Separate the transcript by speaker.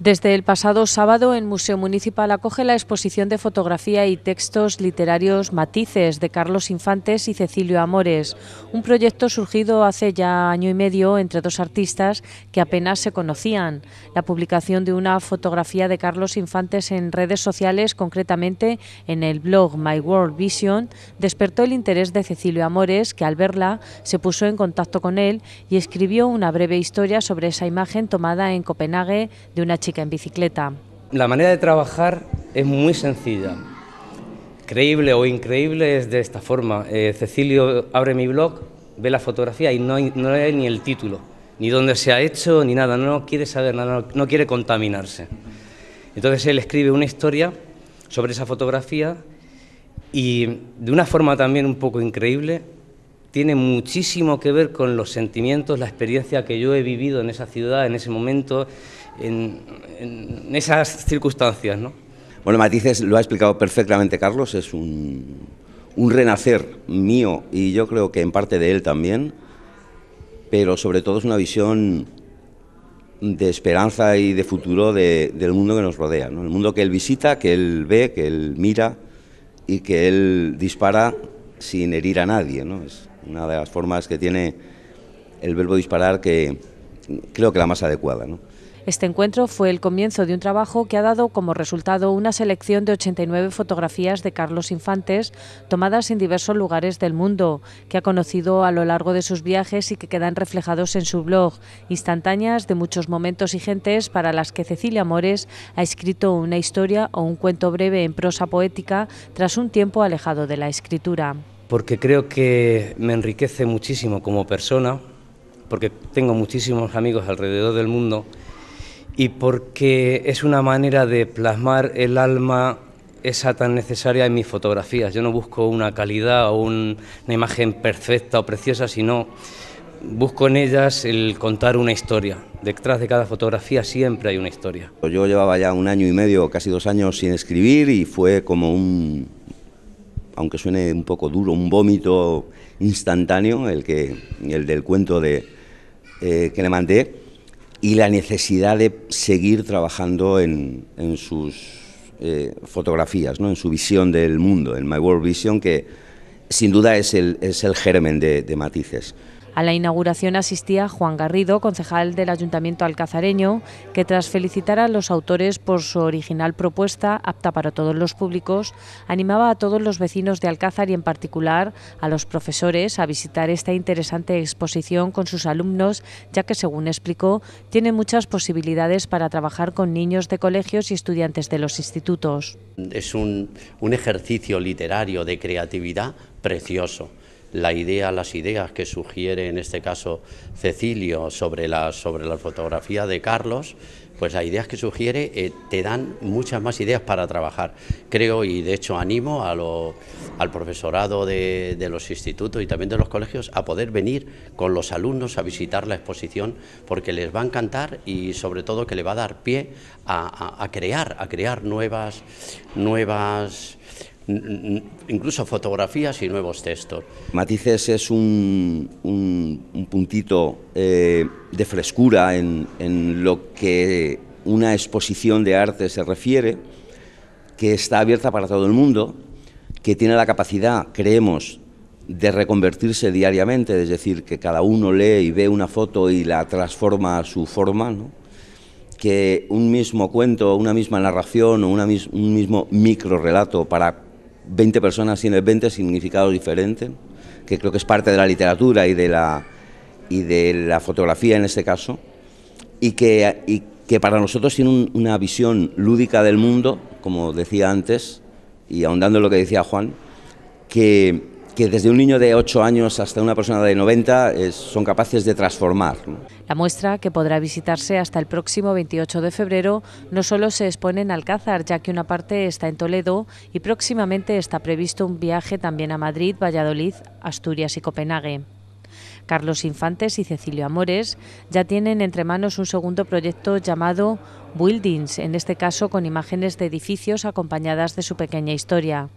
Speaker 1: Desde el pasado sábado, el Museo Municipal acoge la exposición de fotografía y textos literarios Matices de Carlos Infantes y Cecilio Amores, un proyecto surgido hace ya año y medio entre dos artistas que apenas se conocían. La publicación de una fotografía de Carlos Infantes en redes sociales, concretamente en el blog My World Vision, despertó el interés de Cecilio Amores, que al verla se puso en contacto con él y escribió una breve historia sobre esa imagen tomada en Copenhague de una chica en bicicleta.
Speaker 2: La manera de trabajar es muy sencilla. Creíble o increíble es de esta forma. Eh, Cecilio abre mi blog, ve la fotografía y no, no lee ni el título, ni dónde se ha hecho, ni nada. No quiere saber nada, no quiere contaminarse. Entonces él escribe una historia sobre esa fotografía y de una forma también un poco increíble, tiene muchísimo que ver con los sentimientos, la experiencia que yo he vivido en esa ciudad, en ese momento, en, esas circunstancias. ¿no?
Speaker 3: Bueno, Matices lo ha explicado perfectamente Carlos, es un, renacer mío y yo creo que en parte de él también, pero sobre todo es una visión de esperanza y de futuro del mundo que nos rodea, ¿no? el mundo que él visita, que él ve, que él mira y que él dispara sin herir a nadie. ¿no? Es una de las formas que tiene el verbo disparar que creo que la más adecuada. ¿no?
Speaker 1: Este encuentro fue el comienzo de un trabajo que ha dado como resultado una selección de 89 fotografías de Carlos Infantes tomadas en diversos lugares del mundo, que ha conocido a lo largo de sus viajes y que quedan reflejados en su blog, instantáneas de muchos momentos y gentes para las que Cecilia Mores ha escrito una historia o un cuento breve en prosa poética tras un tiempo alejado de la escritura.
Speaker 2: Porque creo que me enriquece muchísimo como persona, porque tengo muchísimos amigos alrededor del mundo y porque es una manera de plasmar el alma esa tan necesaria en mis fotografías. Yo no busco una calidad o una imagen perfecta o preciosa, sino busco en ellas el contar una historia. Detrás de cada fotografía siempre hay una historia.
Speaker 3: Yo llevaba ya un año y medio, casi dos años sin escribir y fue como un, aunque suene un poco duro, un vómito instantáneo, el, que, el del cuento de, eh, que le mandé y la necesidad de seguir trabajando en, sus eh, fotografías, ¿no? en su visión del mundo, en My World Vision, que sin duda es el, es el germen de matices.
Speaker 1: A la inauguración asistía Juan Garrido, concejal del Ayuntamiento alcazareño, que tras felicitar a los autores por su original propuesta, apta para todos los públicos, animaba a todos los vecinos de Alcázar y en particular a los profesores a visitar esta interesante exposición con sus alumnos, ya que, según explicó, tiene muchas posibilidades para trabajar con niños de colegios y estudiantes de los institutos.
Speaker 4: Es un, un ejercicio literario de creatividad precioso la idea, las ideas que sugiere en este caso Cecilio sobre la, sobre la fotografía de Carlos, pues las ideas que sugiere eh, te dan muchas más ideas para trabajar. Creo y de hecho animo al profesorado de, de, los institutos y también de los colegios a poder venir con los alumnos a visitar la exposición porque les va a encantar y sobre todo que le va a dar pie a, crear, a crear nuevas, nuevas
Speaker 3: incluso
Speaker 4: fotografías y nuevos textos.
Speaker 3: Matices es un, puntito eh, de frescura en, lo que una exposición de arte se refiere, que está abierta para todo el mundo, que tiene la capacidad, creemos, de reconvertirse diariamente, es decir, que cada uno lee y ve una foto y la transforma a su forma, ¿no? que un mismo cuento, una misma narración o un mismo micro relato para 20 personas el 20 significado diferente que creo que es parte de la literatura y de la, y de la fotografía en este caso, y que, y que para nosotros tiene una visión lúdica del mundo, como decía antes, y ahondando en lo que decía Juan, que, que desde un niño de 8 años hasta una persona de 90 eh, son capaces de transformar.
Speaker 1: La muestra, que podrá visitarse hasta el próximo 28 de febrero, no solo se expone en Alcázar, ya que una parte está en Toledo y próximamente está previsto un viaje también a Madrid, Valladolid, Asturias y Copenhague. Carlos Infantes y Cecilio Amores ya tienen entre manos un segundo proyecto llamado Buildings, en este caso con imágenes de edificios acompañadas de su pequeña historia.